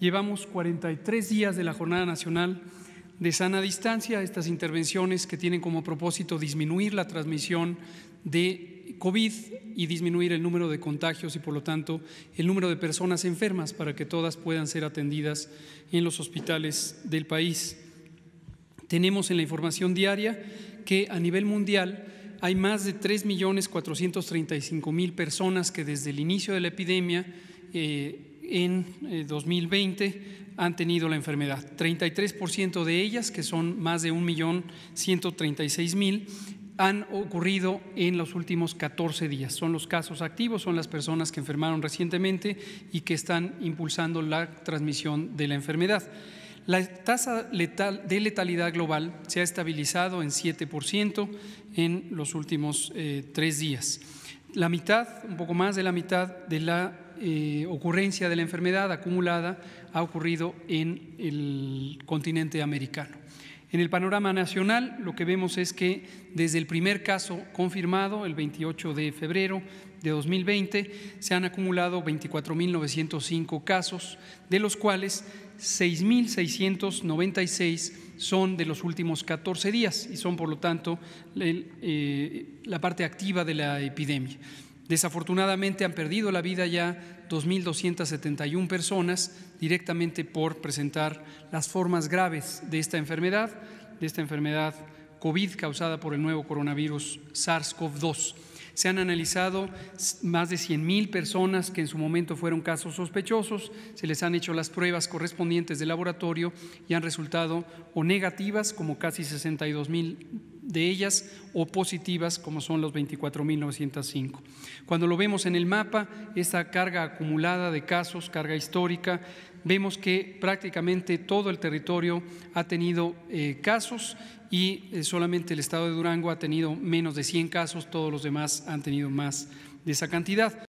Llevamos 43 días de la Jornada Nacional de Sana Distancia, estas intervenciones que tienen como propósito disminuir la transmisión de COVID y disminuir el número de contagios y por lo tanto el número de personas enfermas para que todas puedan ser atendidas en los hospitales del país. Tenemos en la información diaria que a nivel mundial hay más de 3.435.000 personas que desde el inicio de la epidemia eh, en 2020 eh, han tenido la enfermedad. 33% de ellas, que son más de 1.136.000, han ocurrido en los últimos 14 días. Son los casos activos, son las personas que enfermaron recientemente y que están impulsando la transmisión de la enfermedad. La tasa de letalidad global se ha estabilizado en 7% en los últimos eh, tres días la mitad, un poco más de la mitad de la eh, ocurrencia de la enfermedad acumulada ha ocurrido en el continente americano. En el panorama nacional, lo que vemos es que desde el primer caso confirmado, el 28 de febrero de 2020, se han acumulado 24.905 casos, de los cuales 6.696 son de los últimos 14 días y son, por lo tanto, eh, la parte activa de la epidemia. Desafortunadamente han perdido la vida ya 2.271 personas directamente por presentar las formas graves de esta enfermedad, de esta enfermedad COVID causada por el nuevo coronavirus SARS-CoV-2. Se han analizado más de 100.000 personas que en su momento fueron casos sospechosos, se les han hecho las pruebas correspondientes de laboratorio y han resultado o negativas, como casi 62.000 de ellas o positivas, como son los 24.905. Cuando lo vemos en el mapa, esta carga acumulada de casos, carga histórica, vemos que prácticamente todo el territorio ha tenido eh, casos y eh, solamente el estado de Durango ha tenido menos de 100 casos, todos los demás han tenido más de esa cantidad.